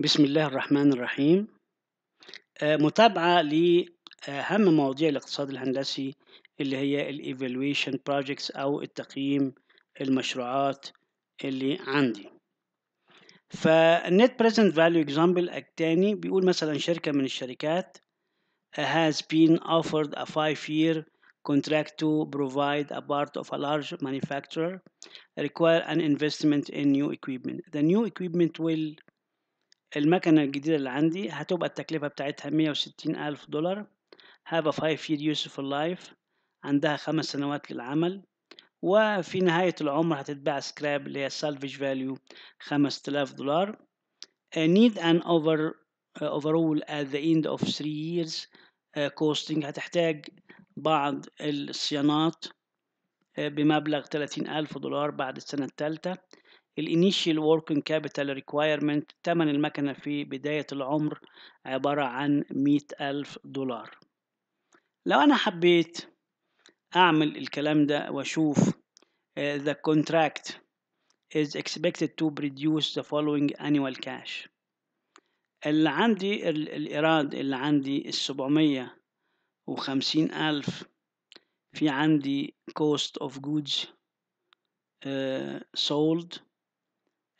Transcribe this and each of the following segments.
بسم الله الرحمن الرحيم متابعة لأهم مواضيع الاقتصاد الهندسي اللي هي Evaluation Projects أو التقييم المشروعات اللي عندي Net Present Value Example التاني بيقول مثلا شركة من الشركات has been offered a five-year contract to provide a part of a large manufacturer require an investment in new equipment. The new equipment will المكنة الجديدة اللي عندي هتبقى التكلفة بتاعتها مية وستين ألف دولار have a five year useful life عندها خمس سنوات للعمل وفي نهاية العمر هتتباع سكراب اللي هي salvage value خمس تلاف دولار نيد need an over uh, overall at the end of three years uh, costing هتحتاج بعض الصيانات uh, بمبلغ تلاتين ألف دولار بعد السنة الثالثة الانيشال working كابيتال ريكوايرمنت تمن المكنة في بداية العمر عبارة عن مئة ألف دولار لو أنا حبيت أعمل الكلام ده وأشوف آه، the contract is expected to produce the following annual cash اللي عندي الإيراد اللي عندي السبعمية وخمسين ألف في عندي cost of goods uh, sold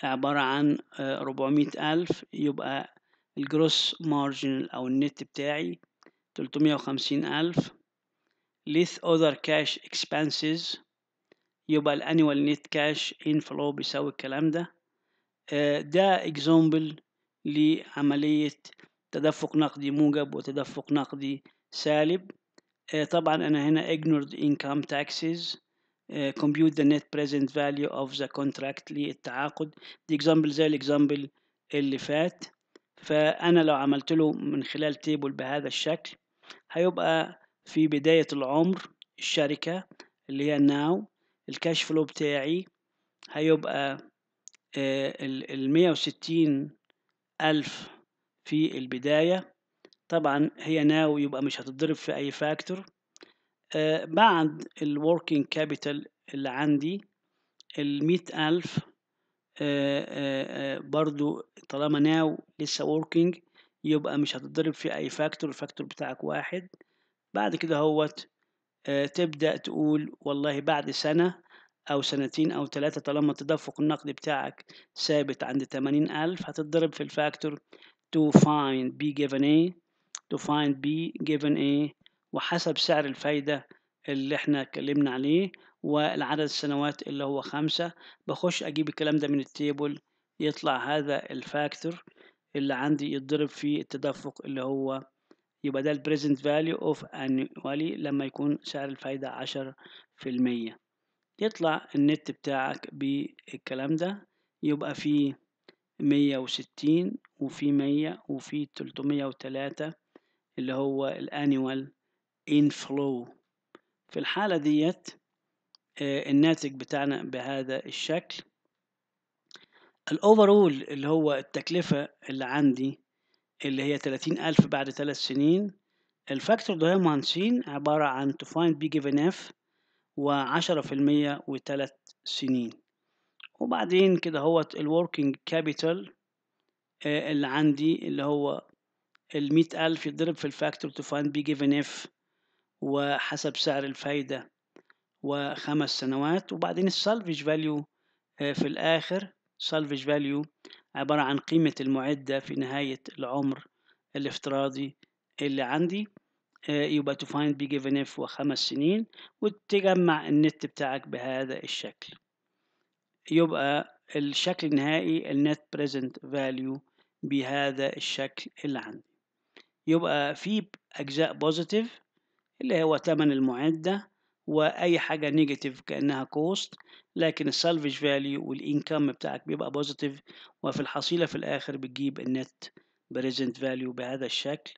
عبارة عن آه، ربعمية ألف يبقى الجروس مارجن أو النت بتاعي تلتمية وخمسين ألف ليث أوذر كاش إكسبانسز يبقى الأنيوال نت كاش إنفلو بيساوي الكلام ده آه، ده إكزامبل لعملية تدفق نقدي موجب وتدفق نقدي سالب آه، طبعا أنا هنا ignored income taxes Uh, compute the net present value of the contract للتعاقد دي اكزامبل زي الاكزامبل اللي فات فانا لو عملت له من خلال تيبل بهذا الشكل هيبقى في بداية العمر الشركة اللي هي ناو الكاش فلو بتاعي هيبقى uh, المية وستين ألف في البداية طبعا هي ناو يبقى مش هتضرب في أي فاكتور آه، بعد الوركينج كابيتال اللي عندي المئة ألف آه، آه، برضو طالما ناو لسه وركينج يبقى مش هتضرب في أي فاكتور الفاكتور بتاعك واحد بعد كده هوت تبدأ تقول والله بعد سنة أو سنتين أو ثلاثة طالما التدفق النقدي بتاعك ثابت عند تمانين ألف هتتضرب في الفاكتور to find B given A to find B given A وحسب سعر الفايدة اللي احنا اتكلمنا عليه والعدد السنوات اللي هو خمسة بخش اجيب الكلام ده من التيبل يطلع هذا الفاكتور اللي عندي يتضرب في التدفق اللي هو يبقى ده البريزنت فاليو اوف انوالي لما يكون سعر الفايدة عشر في المية يطلع النت بتاعك بالكلام ده يبقى فيه مية وستين وفي مية وفي تلتمية وتلاتة اللي هو الانيوال inflow في الحالة ديت آه، الناتج بتاعنا بهذا الشكل الاوفرول اللي هو التكلفة اللي عندي اللي هي ألف بعد ثلاث سنين الفاكتور ده يا مهندسين عبارة عن to find b given f وعشرة في المية وثلاث سنين وبعدين كده هو الوركينج كابيتال اللي عندي اللي هو المية ألف يتضرب في الفاكتور to find b given f وحسب سعر الفايدة وخمس سنوات وبعدين السالفج آه، فاليو في الآخر سالفيج فاليو عبارة عن قيمة المعدة في نهاية العمر الافتراضي اللي عندي آه، يبقى تو فايند be اف وخمس سنين وتجمع النت بتاعك بهذا الشكل يبقى الشكل النهائي النت بريزنت فاليو بهذا الشكل اللي عندي يبقى في أجزاء بوزيتيف اللي هو تمن المعدة وأي حاجة نيجاتيف كأنها كوست لكن السالفج فاليو والإنكم بتاعك بيبقى بوزيتيف وفي الحصيلة في الآخر بتجيب النت بريزنت فاليو بهذا الشكل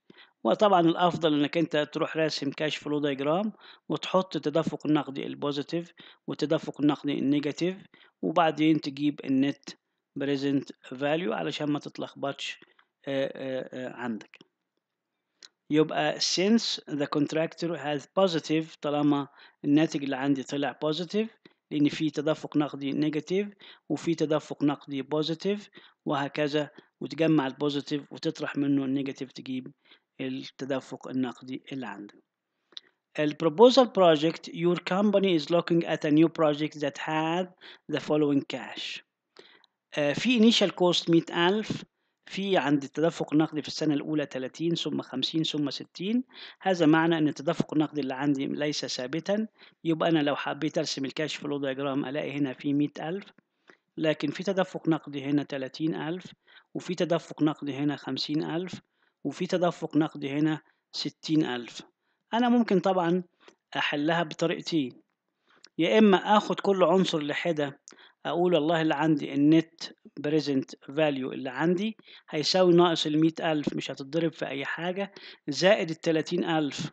وطبعا الافضل انك انت تروح راسم كاش فلو دايجرام وتحط التدفق النقدي البوزيتيف والتدفق النقدي النيجاتيف وبعدين تجيب النت بريزنت فاليو علشان ما تتلخبطش عندك يبقى since the contractor has positive طالما الناتج اللي عندي طلع positive لأن في تدفق نقدي negative وفي تدفق نقدي positive وهكذا وتجمع positive وتطرح منه النيجاتيف تجيب التدفق النقدي اللي عندك ال proposal project your company is looking at a new project that had the following cash uh, في initial cost 100000 في عند التدفق النقدي في السنة الأولى 30 ثم 50 ثم 60 هذا معنى أن التدفق النقدي اللي عندي ليس ثابتا يبقى أنا لو حبيت أرسم الكاش فلو دياجرام ألاقي هنا في 100 ألف لكن في تدفق نقدي هنا 30 ألف وفي تدفق نقدي هنا 50 ألف وفي تدفق نقدي هنا 60 ألف أنا ممكن طبعا أحلها بطريقتين يا إما آخد كل عنصر لحدة أقول الله اللي عندي النت present value اللي عندي هيساوي ناقص ال ألف مش هتتضرب في أي حاجة زائد ال 30000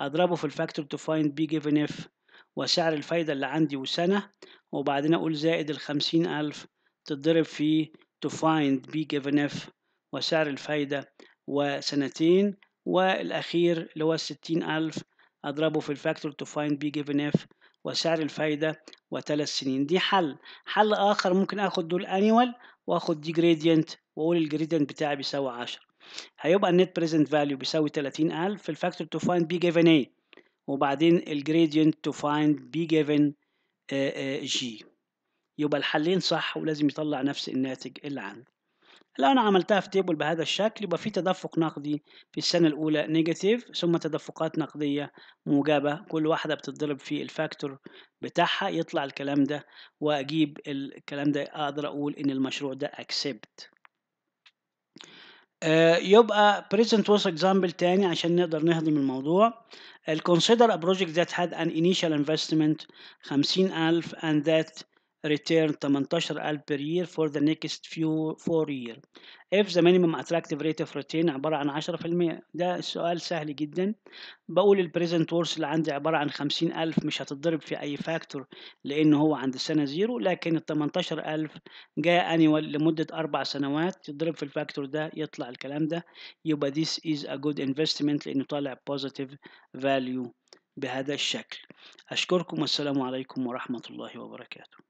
أضربه في الفاكتور تو فايند بي جيفن إف وسعر الفايدة اللي عندي وسنة وبعدين أقول زائد ال 50000 تتضرب في تو فايند بي جيفن إف وسعر الفايدة وسنتين والأخير اللي هو الستين ألف أضربه في الفاكتور تو فايند بي جيفن إف وسعر الفايدة وثلاث سنين دي حل حل اخر ممكن اخد دول انيوال واخد دي جريدينت واقول الجريدينت بتاعي بيساوي 10 هيبقى النت بريزنت فاليو بيساوي 30000 الفاكتور تو فايند بي جيفن اي وبعدين الجريدينت تو فايند بي جيفن جي يبقى الحلين صح ولازم يطلع نفس الناتج اللي عنده لو انا عملتها في تيبل بهذا الشكل يبقى في تدفق نقدي في السنه الاولى نيجاتيف ثم تدفقات نقديه موجبه كل واحده بتتضرب في الفاكتور بتاعها يطلع الكلام ده واجيب الكلام ده اقدر اقول ان المشروع ده اكسبت آه، يبقى present was example تاني عشان نقدر نهضم الموضوع consider a project that had an initial investment 50000 and that return 18000 per year for the next few four year if the minimum attractive rate of return عبارة عن 10% ده السؤال سهل جدا بقول البريزنت ورث اللي عندي عبارة عن 50000 مش هتضرب في أي فاكتور لأن هو عند السنة زيرو لكن ال 18000 جاء annual لمدة أربع سنوات يتضرب في الفاكتور ده يطلع الكلام ده يبقى this is a good investment لأنه طالع positive value بهذا الشكل أشكركم والسلام عليكم ورحمة الله وبركاته